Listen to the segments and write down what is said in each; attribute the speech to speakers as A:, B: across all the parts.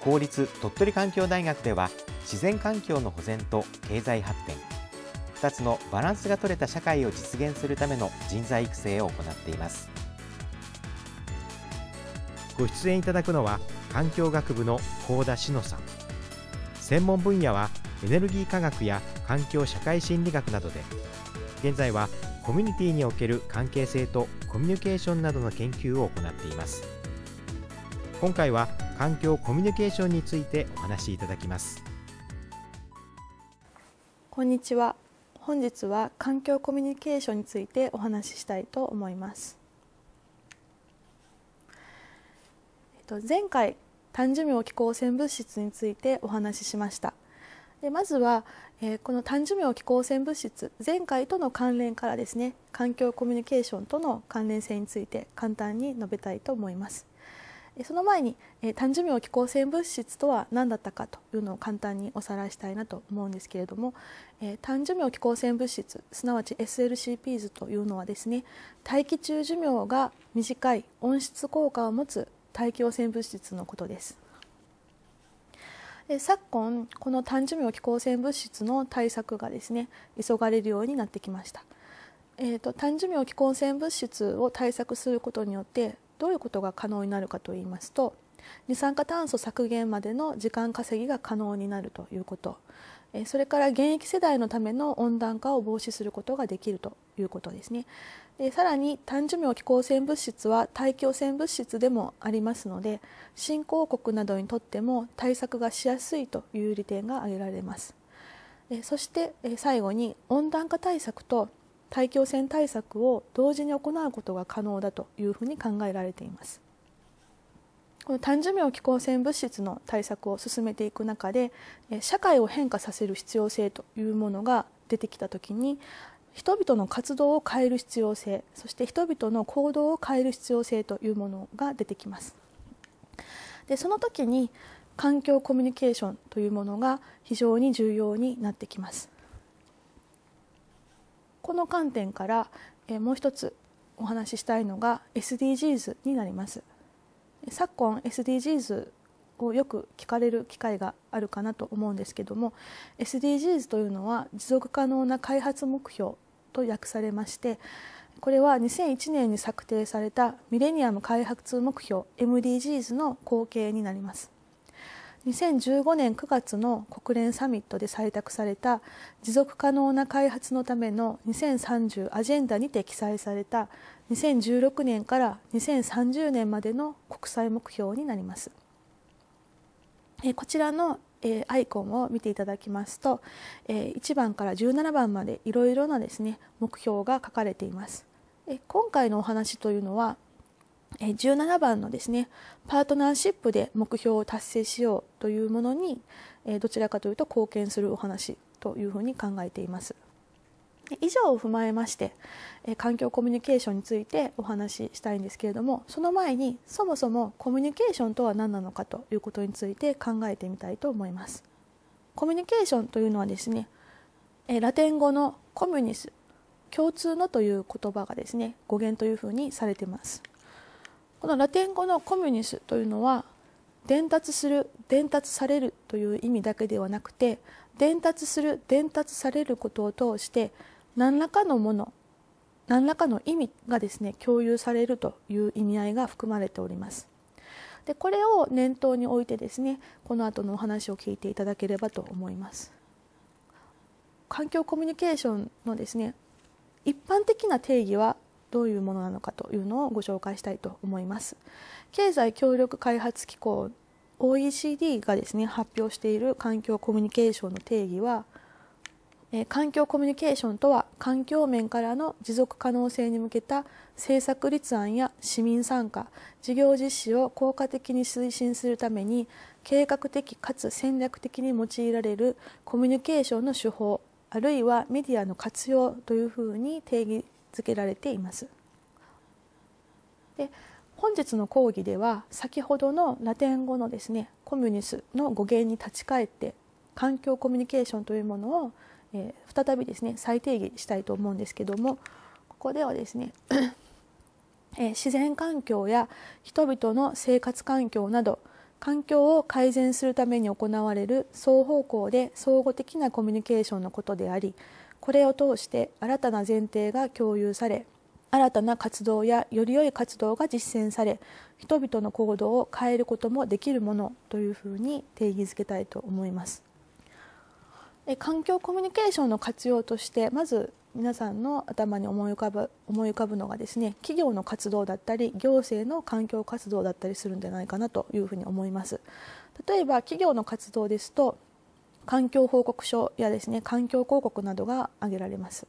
A: 公立鳥取環境大学では自然環境の保全と経済発展2つのバランスが取れた社会を実現するための人材育成を行っていますご出演いただくのは環境学部の高田志乃さん専門分野はエネルギー科学や環境社会心理学などで現在はコミュニティにおける関係性とコミュニケーションなどの研究を行っています今回は環境コミュニケーションについてお話しいただきますこんにちは本日は環境コミュニケーションについてお話ししたいと思いますえっと、前回単純妙気候汚染物質についてお話ししましたでまずは、えー、この単純妙気候汚染物質前回との関連からですね環境コミュニケーションとの関連性について簡単に述べたいと思いますその前に単純命気候性物質とは何だったかというのを簡単におさらいしたいなと思うんですけれども単純命気候性物質すなわち SLCPs というのはですね大気中寿命が短い温室効果を持つ大気汚染物質のことです。昨今この単純命気候性物質の対策がですね急がれるようになってきました。えーと、単純妙気候性物質を対策することによってどういうことが可能になるかといいますと二酸化炭素削減までの時間稼ぎが可能になるということそれから現役世代のための温暖化を防止することができるということですねさらに単寿命気候性物質は大気汚染物質でもありますので新興国などにとっても対策がしやすいという利点が挙げられますそして最後に温暖化対策と大気汚染対策を同時に行うことが可能だというふうに考えられています。この単寿命気候染物質の対策を進めていく中で社会を変化させる必要性というものが出てきた時に人々の活動を変える必要性そして人々の行動を変える必要性というものが出てきます。でその時に環境コミュニケーションというものが非常に重要になってきます。この観点から、えもう一つお話ししたいのが SDGs になります昨今 SDGs をよく聞かれる機会があるかなと思うんですけども SDGs というのは持続可能な開発目標と訳されましてこれは2001年に策定されたミレニアム開発目標 MDGs の後継になります2015年9月の国連サミットで採択された持続可能な開発のための2030アジェンダにて記載された2016年から2030年までの国際目標になります。こちらのアイコンを見ていただきますと1番から17番までいろいろなですね目標が書かれています。今回のお話というのはえ17番のですねパートナーシップで目標を達成しようというものに、えどちらかというと貢献するお話というふうに考えています以上を踏まえまして、え環境コミュニケーションについてお話ししたいんですけれどもその前にそもそもコミュニケーションとは何なのかということについて考えてみたいと思いますコミュニケーションというのはですね、えラテン語のコミュニス共通のという言葉がですね語源というふうにされていますこのラテン語のコミュニスというのは伝達する伝達されるという意味だけではなくて伝達する伝達されることを通して何らかのもの何らかの意味がですね共有されるという意味合いが含まれております。でこれを念頭に置いてですねこの後のお話を聞いていただければと思います。環境コミュニケーションのですね一般的な定義はどういうものなのかというのをご紹介したいと思います。経済協力開発機構 OECD がですね発表している環境コミュニケーションの定義は、え環境コミュニケーションとは環境面からの持続可能性に向けた政策立案や市民参加事業実施を効果的に推進するために計画的かつ戦略的に用いられるコミュニケーションの手法あるいはメディアの活用というふうに定義付けられています。で本日の講義では先ほどのラテン語のですねコミュニスの語源に立ち返って環境コミュニケーションというものを、えー、再びですね再定義したいと思うんですけどもここではですね えー、自然環境や人々の生活環境など環境を改善するために行われる双方向で相互的なコミュニケーションのことでありこれを通して新たな前提が共有され新たな活動やより良い活動が実践され人々の行動を変えることもできるものというふうに定義づけたいと思います。環境コミュニケーションの活用としてまず皆さんの頭に思い浮かぶ思い浮かぶのがですね企業の活動だったり行政の環境活動だったりするんじゃないかなというふうに思います。例えば企業の活動ですと環境報告書やですね環境広告などが挙げられます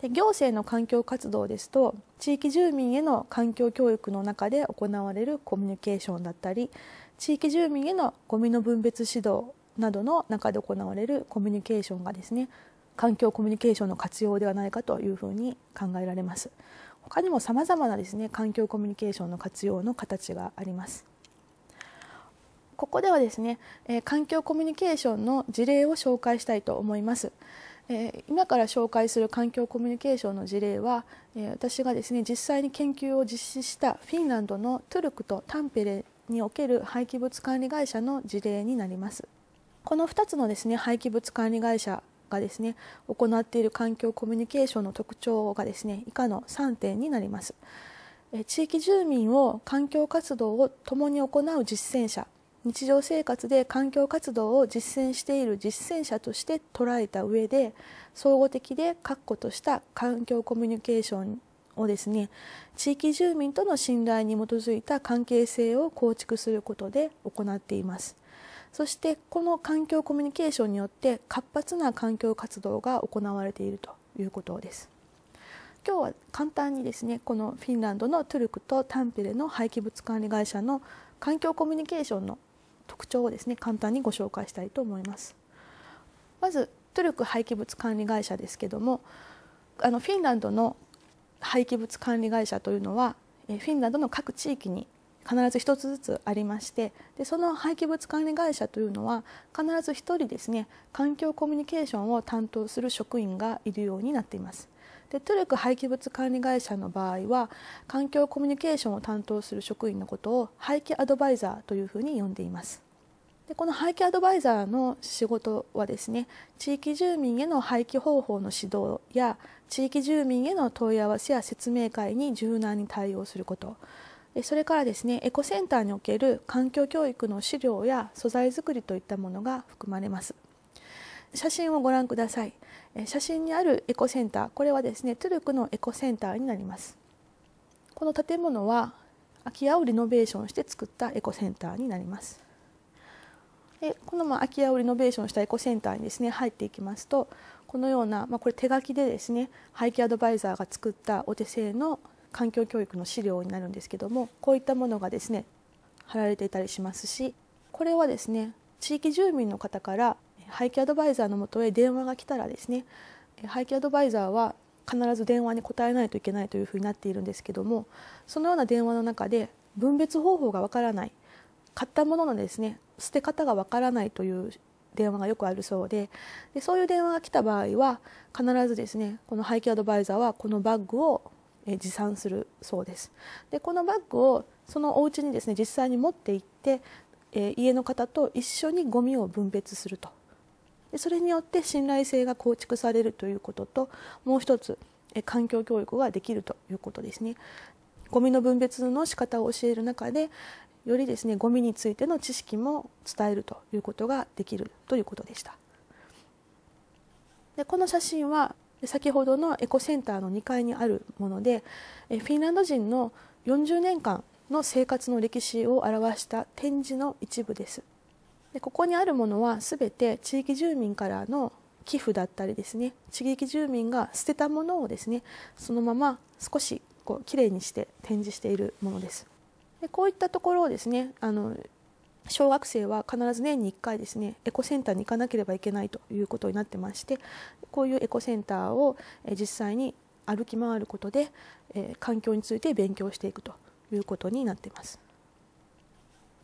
A: で行政の環境活動ですと地域住民への環境教育の中で行われるコミュニケーションだったり地域住民へのゴミの分別指導などの中で行われるコミュニケーションがですね環境コミュニケーションの活用ではないかというふうに考えられます他にもざまなですね環境コミュニケーションの活用の形がありますここではですね、えー、環境コミュニケーションの事例を紹介したいと思います。えー、今から紹介する環境コミュニケーションの事例は、えー、私がですね実際に研究を実施したフィンランドのトゥルクとタンペレにおける廃棄物管理会社の事例になります。この2つのですね廃棄物管理会社がですね行っている環境コミュニケーションの特徴がですね以下の3点になります。地域住民を環境活動を共に行う実践者日常生活で環境活動を実践している実践者として捉えた上で総合的で確固とした環境コミュニケーションをですね地域住民との信頼に基づいた関係性を構築することで行っていますそしてこの環境コミュニケーションによって活発な環境活動が行われているということです今日は簡単にですねこのフィンランドのトゥルクとタンペレの廃棄物管理会社の環境コミュニケーションの特徴をですね簡単にご紹介したいと思います。まずトルク廃棄物管理会社ですけどもあのフィンランドの廃棄物管理会社というのはフィンランドの各地域に必ず1つずつありましてでその廃棄物管理会社というのは必ず1人ですね環境コミュニケーションを担当する職員がいるようになっています。でトルク廃棄物管理会社の場合は環境コミュニケーションを担当する職員のことを廃棄アドバイザーというふうに呼んでいます。でこの廃棄アドバイザーの仕事はですね地域住民への廃棄方法の指導や地域住民への問い合わせや説明会に柔軟に対応することそれからですねエコセンターにおける環境教育の資料や素材作りといったものが含まれます写真をご覧ください写真にあるエコセンターこれはですねトゥルクのエコセンターになりますこの建物は空き家をリノベーションして作ったエコセンターになりますでこのまあ空き家をリノベーションしたエコセンターにですね入っていきますとこのような、まあ、これ手書きでですね廃棄アドバイザーが作ったお手製の環境教育の資料になるんですけどもこういったものがですね貼られていたりしますしこれはですね地域住民の方から廃棄アドバイザーのもとへ電話が来たらですね廃棄アドバイザーは必ず電話に答えないといけないというふうになっているんですけどもそのような電話の中で分別方法がわからない買ったもののですね捨て方がわからないという電話がよくあるそうででそういう電話が来た場合は必ずですねこの廃棄アドバイザーはこのバッグを持参するそうですでこのバッグをそのお家にですね実際に持って行って、え家の方と一緒にゴミを分別するとでそれによって信頼性が構築されるということともう一つ環境教育ができるということですね。ゴミの分別の仕方を教える中でよりですねゴミについての知識も伝えるということができるということでした。でこの写真は先ほどのエコセンターの2階にあるものでフィンランド人の40年間の生活の歴史を表した展示の一部です。でここにあるものは全て地域住民からの寄付だったりですね地域住民が捨てたものをですねそのまま少しこうきれいにして展示しているものですでこういったところをですねあの小学生は必ず年に1回ですねエコセンターに行かなければいけないということになってましてこういうエコセンターを実際に歩き回ることで環境について勉強していくということになっています。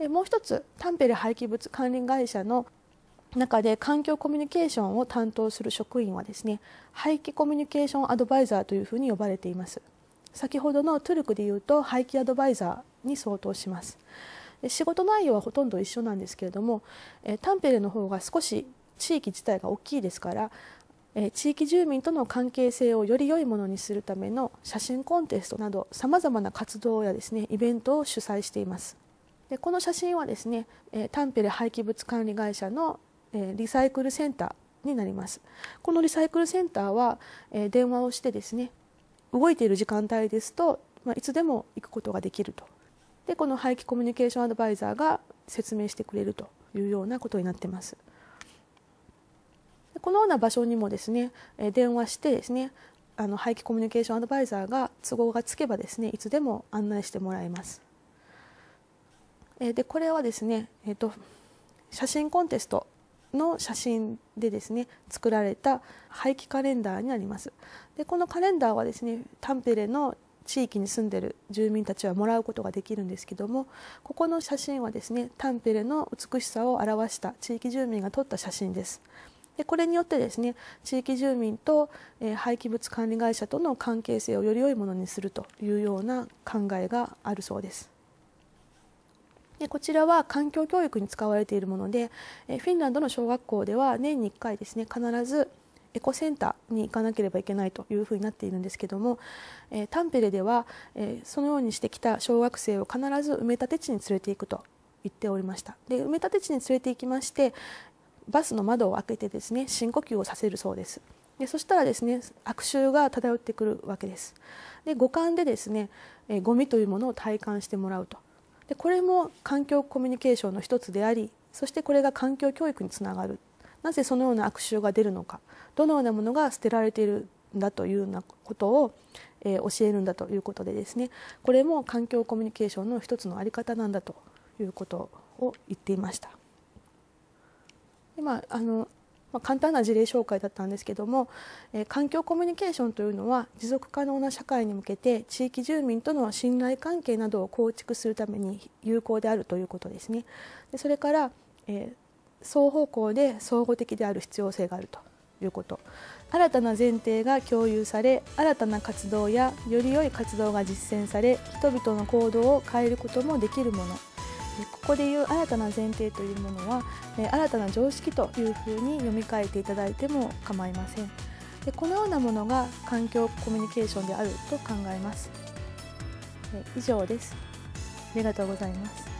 A: でもう一つタンペレ廃棄物管理会社の中で環境コミュニケーションを担当する職員はですね廃棄コミュニケーションアドバイザーというふうに呼ばれています先ほどのトゥルクでいうと廃棄アドバイザーに相当します仕事内容はほとんど一緒なんですけれどもタンペレの方が少し地域自体が大きいですから地域住民との関係性をより良いものにするための写真コンテストなどさまざまな活動やですねイベントを主催していますでこの写真はですね、えー、タンペレ廃棄物管理会社の、えー、リサイクルセンターになりますこのリサイクルセンターは、えー、電話をしてですね動いている時間帯ですと、まあ、いつでも行くことができるとでこの廃棄コミュニケーションアドバイザーが説明してくれるというようなことになってますこのような場所にもですね、えー、電話してですねあの廃棄コミュニケーションアドバイザーが都合がつけばですねいつでも案内してもらえますえでこれはですね、えーと、と写真コンテストの写真でですね作られた廃棄カレンダーになりますでこのカレンダーはですねタンペレの地域に住んでる住民たちはもらうことができるんですけどもここの写真はですねタンペレの美しさを表した地域住民が撮った写真ですでこれによってですね地域住民と、えー、廃棄物管理会社との関係性をより良いものにするというような考えがあるそうですでこちらは環境教育に使われているもので、えフィンランドの小学校では年に1回ですね必ずエコセンターに行かなければいけないというふうになっているんですけども、えー、タンペレでは、えー、そのようにしてきた小学生を必ず埋め立て地に連れていくと言っておりましたで埋め立て地に連れて行きましてバスの窓を開けてですね深呼吸をさせるそうですでそしたらですね悪臭が漂ってくるわけですで五感でですね、えー、ゴミというものを体感してもらうとでこれも環境コミュニケーションの一つでありそしてこれが環境教育につながるなぜそのような悪臭が出るのかどのようなものが捨てられているんだというようなことを、えー、教えるんだということでですねこれも環境コミュニケーションの一つの在り方なんだということを言っていました。でまあ、あのまあ、簡単な事例紹介だったんですけども、えー、環境コミュニケーションというのは持続可能な社会に向けて地域住民との信頼関係などを構築するために有効であるということですね。でそれから、えー、双方向で相互的である必要性があるということ新たな前提が共有され新たな活動やより良い活動が実践され人々の行動を変えることもできるものここでいう新たな前提というものは新たな常識というふうに読み替えていただいても構いませんでこのようなものが環境コミュニケーションであると考えます以上ですありがとうございます